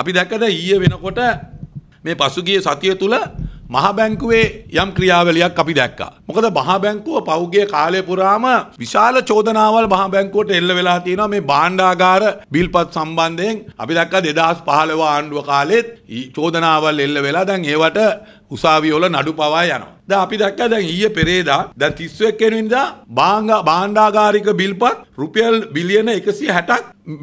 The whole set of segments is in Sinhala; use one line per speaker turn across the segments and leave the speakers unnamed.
අපි දැකද ඊය වෙනකොට මේ පසුගිය සතිය තුළ මහබැංකුවේ යම් ක්‍රියාවලියක් අපි දැක්කා. මොකද මහබැංකුව පෞගගේ කාලය පුරාම විශාල චෝදනාවල් මහබැංකුවට එල්ල වෙලා තියෙනවා මේ බාණ්ඩාගාර බිල්පත් සම්බන්ධයෙන් අපි දැක්කා 2015 ආණ්ඩුව කාලෙත් චෝදනාවල් එල්ල වෙලා දැන් ඒවට උසාවියෝල නඩු පවා යනවා. දැන් අපි දැක්කා දැන් ඊයේ පෙරේදා දැන් 31 වෙනිදා බාංගා බාණ්ඩාගාරික බිල්පත් රුපියල් බිලියන 160ක්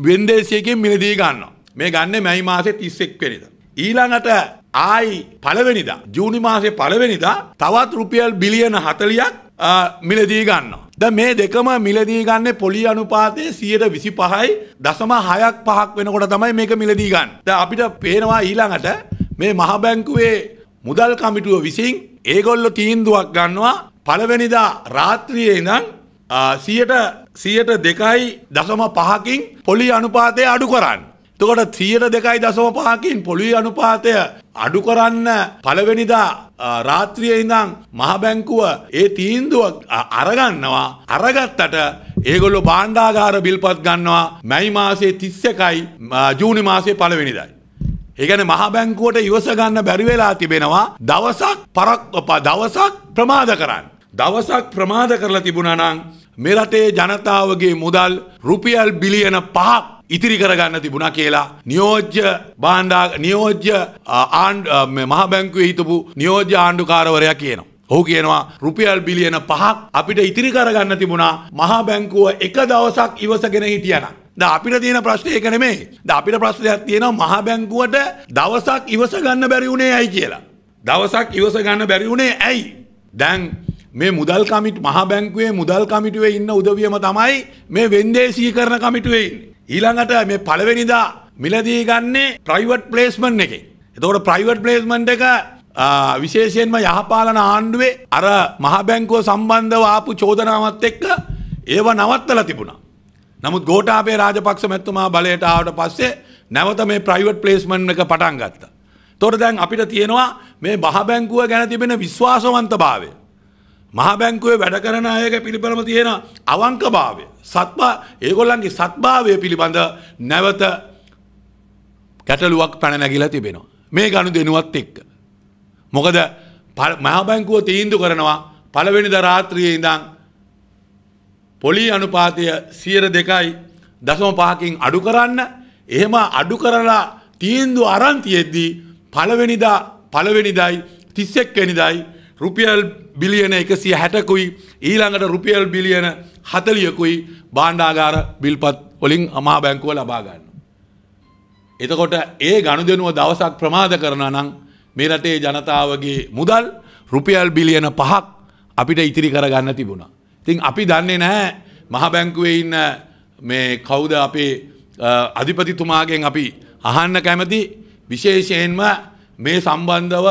වෙන්දේසියකින් මිලදී ගන්නවා. මේ ගන්න මැයි මාසේ 31 වෙනිදා. ඊළඟට ආයි පළවෙනිදා ජූනි මාසේ පළවෙනිදා තවත් රුපියල් බිලියන 40ක් මිලදී ගන්නවා. දැන් මේ දෙකම මිලදී ගන්න පොලි අනුපාතයේ 125.6ක් පහක් වෙනකොට තමයි මේක මිලදී ගන්න. දැන් අපිට පේනවා ඊළඟට මේ මහ බැංකුවේ මුදල් කමිටුව විසින් ඒගොල්ලෝ තීන්දුවක් ගන්නවා පළවෙනිදා රාත්‍රියේ ඉඳන් සියට සියට දෙකයි දශම පහකින් පොලි අනුපාතය අඩු කරන්න. තකොට තියට දෙකයි දසම පහකින් පොළොවේ අනුපාතය අඩු කරන්න පළවෙනිදා රාත්‍රියේ ඉඳන් මහබැංකුව ඒ තීන්දුව අරගන්නවා අරගත්තට ඒගොල්ලෝ භාණ්ඩාගාර බිල්පත් ගන්නවා මැයි මාසේ 31යි ජූනි මාසේ පළවෙනිදායි ඒගැන මහබැංකුවට ඉවස ගන්න බැරි වෙලා තිබෙනවා දවසක් පරක් දවසක් ප්‍රමාද කරන්න දවසක් ප්‍රමාද කරලා තිබුණා නම් මේ රටේ ජනතාවගේ මුදල් රුපියල් බිලියන 5ක් ඉතිරි කරගන්න තිබුණා කියලා නියෝජ්‍ය බාණ්ඩා නියෝජ්‍ය මහ බැංකුවේ හිටපු නියෝජ්‍ය ආණ්ඩුකාරවරයා කියනවා. ඔහු කියනවා රුපියල් බිලියන පහක් අපිට ඉතිරි කරගන්න තිබුණා මහා බැංකුව එක දවසක් ඉවසගෙන හිටියනම්. ද අපිට තියෙන ප්‍රශ්නේ ඒක නෙමෙයි. ද අපිට ප්‍රශ්නයක් තියෙනවා මහා බැංකුවට දවසක් ඉවස ගන්න බැරි වුණේ ඇයි කියලා. දවසක් ඉවස ගන්න බැරි වුණේ ඇයි? දැන් මේ මුදල් කමිට මහ බැංකුවේ මුදල් කමිටුවේ ඉන්න උදවියම තමයි මේ වෙන්දේසී කරන කමිටුවේ ඉන්නේ. ඊළඟට මේ පළවෙනිදා මිලදී ගන්නේ ප්‍රයිවට් ප්ලේස්මන්ට් එකේ. එතකොට ප්‍රයිවට් ප්ලේස්මන්ට් එක විශේෂයෙන්ම යහපාලන ආණ්ඩුවේ අර මහ බැංකුව සම්බන්ධව ආපු චෝදනාවත් එක්ක ඒව නවත්තලා තිබුණා. නමුත් ගෝඨාභය රාජපක්ෂ මැතිතුමා බලයට ආවට පස්සේ නැවත මේ ප්‍රයිවට් ප්ලේස්මන්ට් එක පටන් ගත්තා. එතකොට දැන් අපිට තියෙනවා මේ මහ බැංකුව ගැන තිබෙන විශ්වාසවන්තභාවය මහබැංකුවේ වැඩ කරන අයක පිළිබඳව තියෙන අවංකභාවය සත්වා ඒගොල්ලන්ගේ සත්භාවය පිළිබඳ නැවත ගැටලුවක් පැන නැගිලා තිබෙනවා. මේ ගණු දෙනුවත් එක්ක. මොකද මහබැංකුව තීන්දු කරනවා පළවෙනිද රාත්‍රියේ ඉඳන් පොලි අනුපාතය සියර දෙකයි දසම පහකින් අඩු කරන්න එහෙම අඩු කරලා තීන්දු අරන්තියෙද්දී පළවෙනිදා පළවෙනිදයි තිස්සෙක් වෙනිදයි රුපියල් බිලියන එකසිය හැටකුයි ඊළඟට රුපියල් බිලියන හතලියකුයි බාණ්ඩාගාර බිල්පත් වලින් අමා බැංකුව ලබා ගන්න. එතකොට ඒ ගණුදෙනුව දවසක් ප්‍රමාද කරන නම් මේ රටේ ජනතාවගේ මුදල් රුපියල් බිලියන පහක් අපිට ඉතිරි කරගන්න තිබුණා. ඉතින් අපි දන්නේ නැහැ මහ බැංකුවේ ඉන්න මේ කවුද අපේ අධිපතිතුමාගෙන් අපි අහන්න කැමති විශේෂයෙන්ම මේ සම්බන්ධව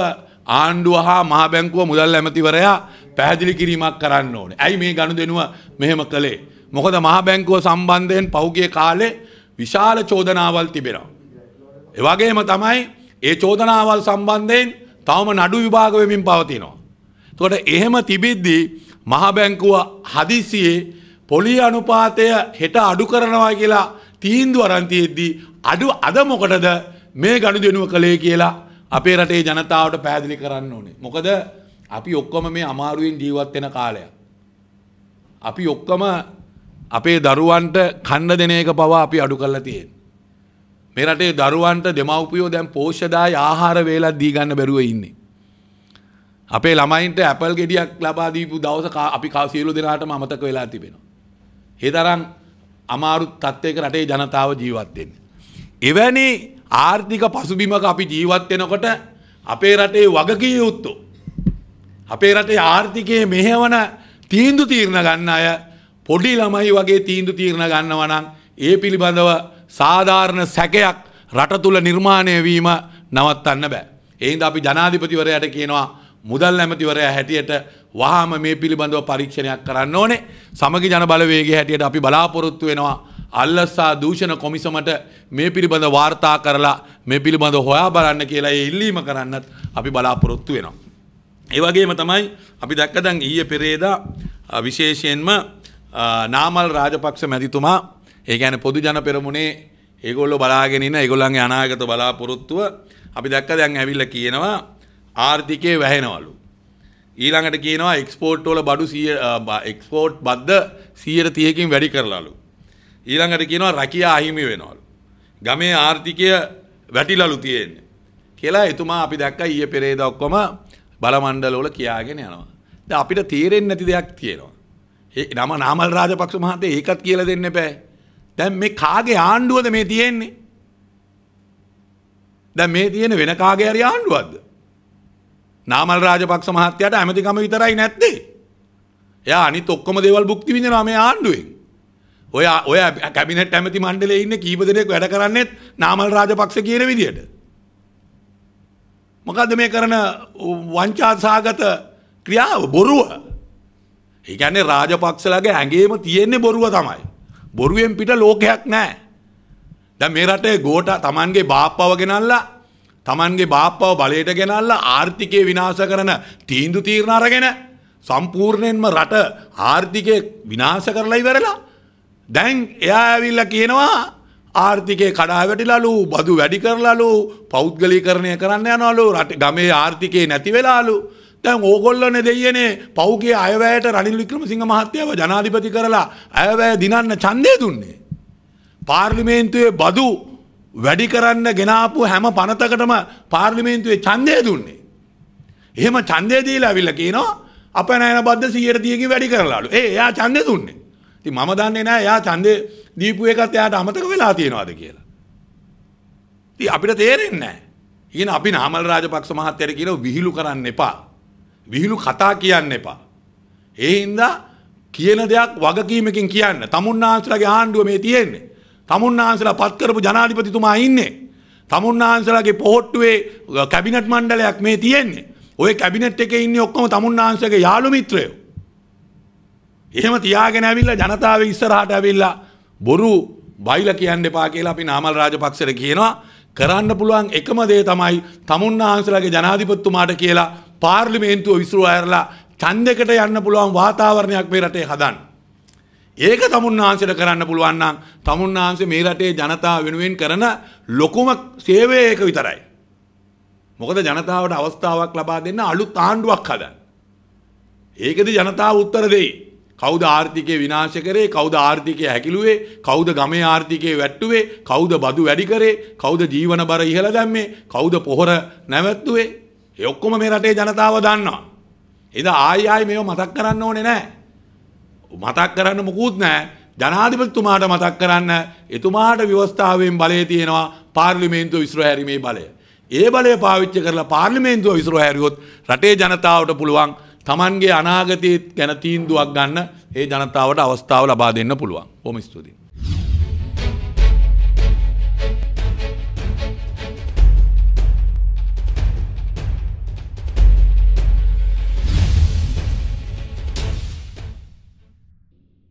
ආණ්ඩුව හා මහ බැංකුව මුදල් ඇමතිවරයා පැහැදිලි කිරීමක් කරන්න ඕනේ. ඇයි මේ ගණු දෙනුව මෙහෙම කළේ. මොකද මහ බැංකුව සම්බන්ධයෙන් පෞගේ කාලෙ විශාල චෝදනාවල් තිබෙනවා. එවගේම තමයි ඒ චෝදනාවල් සම්බන්ධයෙන් තවම නඩු විභාග වෙමින් පවතිනවා. තොට එහෙම තිබිද්දී මහබැංකුව හදිසියේ පොලි අනුපාතය හෙට අඩු කරනවා කියලා තීන්දු අරන්තියෙද්දී අඩු අද මොකටද මේ ගණු දෙනුව කළේ කියලා අපේ රටේ ජනතාවට පැහැදිලි කරන්න ඕනේ. මොකද අපි ඔක්කොම මේ අමාරුවෙන් ජීවත් වෙන කාලයක්. අපි ඔක්කොම අපේ දරුවන්ට කන්න දෙන එක පවා අපි අඩු කරලා තියෙනවා. මේ රටේ දරුවන්ට දෙමව්පියෝ දැන් පෝෂ්‍යදාය ආහාර වේලක් දී ගන්න බැරුව ඉන්නේ. අපේ ළමයින්ට ඇපල් ගෙඩියක් ලබා දීපු දවස අපි සියලු දෙනාටම අමතක වෙලා තිබෙනවා. ඒ තරම් අමාරු තත්ත්වයක රටේ ජනතාව ජීවත් වෙන්නේ. එවැනි ආර්ථික පසුබිමක අපි ජීවත් වෙනකොට අපේ රටේ වගකී යුත්තු. අපේ රටේ ආර්ථිකයේ මෙහෙවන තීන්දු තීරණ ගන්න අය පොඩි ළමයි වගේ තීන්දු තීරණ ගන්නවා නම් ඒ පිළිබඳව සාධාරණ සැකයක් රට තුල නිර්මාණය වීම නවත්තන්න බෑ. එහෙනම් අපි ජනාධිපතිවරයාට කියනවා මුදල් ඇමතිවරයා හැටියට වහාම මේ පිළිබඳව පරීක්ෂණයක් කරන්න ඕනේ. සමගි ජන බලවේගයේ හැටියට අපි බලාපොරොත්තු වෙනවා අල්ලස්සා දූෂණ කොමිසමට මේ පිළිබඳ වාර්තා කරලා මේ පිළිබඳ හොයා බලන්න කියලා ඒ ඉල්ලීම කරන්නත් අපි බලාපොරොත්තු වෙනවා. ඒ වගේම තමයි අපි දැක්ක දැන් ඊයේ පෙරේදා විශේෂයෙන්ම නාමල් රාජපක්ෂ මැතිතුමා ඒ කියන්නේ පොදු ජන පෙරමුණේ ඒගොල්ලෝ බලාගෙන ඉන්න ඒගොල්ලන්ගේ අනාගත බලාපොරොත්තුව අපි දැක්ක දැන් ඇවිල්ලා කියනවා ආර්ථිකය වැහෙනවලු. ඊළඟට කියනවා එක්ස්පෝට් වල බඩු 100 එක්ස්පෝට් බද්ද 130කින් වැඩි කරලාලු. ඊළඟට කියනවා රැකියා අහිමි වෙනවලු. ගමේ ආර්ථිකය වැටිලලු තියෙන්නේ. කියලා එතුමා අපි දැක්ක ඊයේ පෙරේදා ඔක්කොම බලමණ්ඩලවල කියාගෙන යනවා. දැන් අපිට තේරෙන්නේ නැති දෙයක් තියෙනවා. ඒ නම නාමල් රාජපක්ෂ මහත්තයා ඒකත් කියලා දෙන්න බෑ. දැන් මේ කාගේ ආණ්ඩුවද මේ තියෙන්නේ? දැන් මේ තියෙන වෙන කාගේ හරි ආණ්ඩුවක්ද? නාමල් රාජපක්ෂ මහත්තයාට ඇමතිකම විතරයි නැත්තේ. එයා අනිත් ඔක්කොම දේවල් භුක්ති විඳිනවා මේ ආණ්ඩුවෙන්. ඔය ඔය කැබිනට ඇමති මණ්ඩලේ ඉන්න කීප දෙනෙක් වැඩ කරන්නෙත් නාමල් රාජපක්ෂ කියන විදියට. මොකද මේ කරන වංචාසාගත ක්‍රියාව බොරුව. ඒ කියන්නේ රාජපක්ෂලගේ ඇඟේම තියෙන්නේ බොරුව තමයි. බොරුවෙන් පිට ලෝකයක් නැහැ. දැන් මේ රටේ ගෝඨ Tamanගේ බාප්පව ගෙනල්ලා Tamanගේ බාප්පව බලයට ගෙනල්ලා ආර්ථිකය විනාශ කරන තීන්දුව තීරණ අරගෙන සම්පූර්ණයෙන්ම රට ආර්ථිකය විනාශ කරලා ඉවරලා දැන් එයා ඇවිල්ලා කියනවා ආර්ථිකය කඩාවැටිලලු බදු වැඩි කරලලු පෞද්ගලීකරණය කරන්න යනවලු රට ගමේ ආර්ථිකය නැති වෙලාලු දැන් ඕගොල්ලොන දෙයනේ පෞගේ අයවැයට රනිල් වික්‍රමසිංහ මහත්තයව ජනාධිපති කරලා අයවැය දිනන්න ඡන්දය දුන්නේ. පාර්ලිමේන්තුවේ බදු වැඩි කරන්න ගෙනාපු හැම පනතකටම පාර්ලිමේන්තුවේ ඡන්දය දුන්නේ. එහෙම ඡන්දය දීලා අවිල්ලා කියනවා අප නෑන බද්ද 100ට 100කින් වැඩි කරලාලු. ඒ එයා ඡන්දය දුන්නේ. ඉතින් මම දන්නේ නැහැ එයා ඡන්දේ දීපු එකත් එයාට අමතක වෙලා තියෙනවද කියලා. ඉතින් අපිට තේරෙන්නේ නැහැ. ඉතින් අපි නාමල් රාජපක්ෂ මහත්තයාට කියනවා විහිළු කරන්න එපා. විහිළු කතා කියන්න එපා. ඒ හින්දා කියන දෙයක් වගකීමකින් කියන්න. තමුන්නාන්සලාගේ ආණ්ඩුව මේ තියෙන්නේ. තමුන්නාන්සලා පත් කරපු ජනාධිපතිතුමා ඉන්නේ. තමුන්නාන්සලාගේ පොහොට්ටුවේ කැබිනට් මණ්ඩලයක් මේ තියෙන්නේ. ඔය කැබිනට් එකේ ඉන්නේ ඔක්කොම තමුන්නාන්සලාගේ යාළු මිත්‍රයෝ. එහෙම තියාගෙන ඇවිල්ලා ජනතාව ඉස්සරහට ඇවිල්ලා බොරු බයිල කියන්න එපා කියලා අපි නාමල් රාජපක්ෂට කියනවා කරන්න පුළුවන් එකම දේ තමයි තමුන් වහන්සේලාගේ ජනාධිපතිතුමාට කියලා පාර්ලිමේන්තුව විසුරු අයරලා ඡන්දයකට යන්න පුළුවන් වාතාවරණයක් මේ රටේ හදන්න. ඒක තමුන් වහන්සේට කරන්න පුළුවන් නම් තමුන් වහන්සේ මේ රටේ ජනතාව වෙනුවෙන් කරන ලොකුම සේවය ඒක විතරයි. මොකද ජනතාවට අවස්ථාවක් ලබා දෙන්න අලුත් ආණ්ඩුවක් හදන්න. ඒකද ජනතාව උත්තර දෙයි. කෞද ආර්ථිකය විනාශ කරේ කෞද ආර්ථිකය හැකිලුවේ කෞද ගමේ ආර්ථිකය වැට්ටුවේ කෞද බදු වැඩි කරේ කෞද ජීවන බර ඉහළ දැම්මේ කෞද පොහොර නැවැත්තුවේ ඒ ඔක්කොම මේ රටේ ජනතාව දන්නවා. එද ආයි ආයි මේව මතක් කරන්න ඕනේ නැහැ. මතක් කරන්න මොකුත් නැහැ. ජනාධිපතිතුමාට මතක් කරන්න එතුමාට ව්‍යවස්ථාවෙන් බලය තියෙනවා පාර්ලිමේන්තුව විසිර හැරීමේ බලය. ඒ බලය පාවිච්චි කරලා පාර්ලිමේන්තුව විසිර හැරියොත් රටේ ජනතාවට පුළුවන් තමන්ගේ අනාගතයත් ගැන තීන්දුවක් ගන්න ඒ ජනතාවට අවස්ථාව ලබා දෙන්න පුළුවන් හොම ස්තුතියි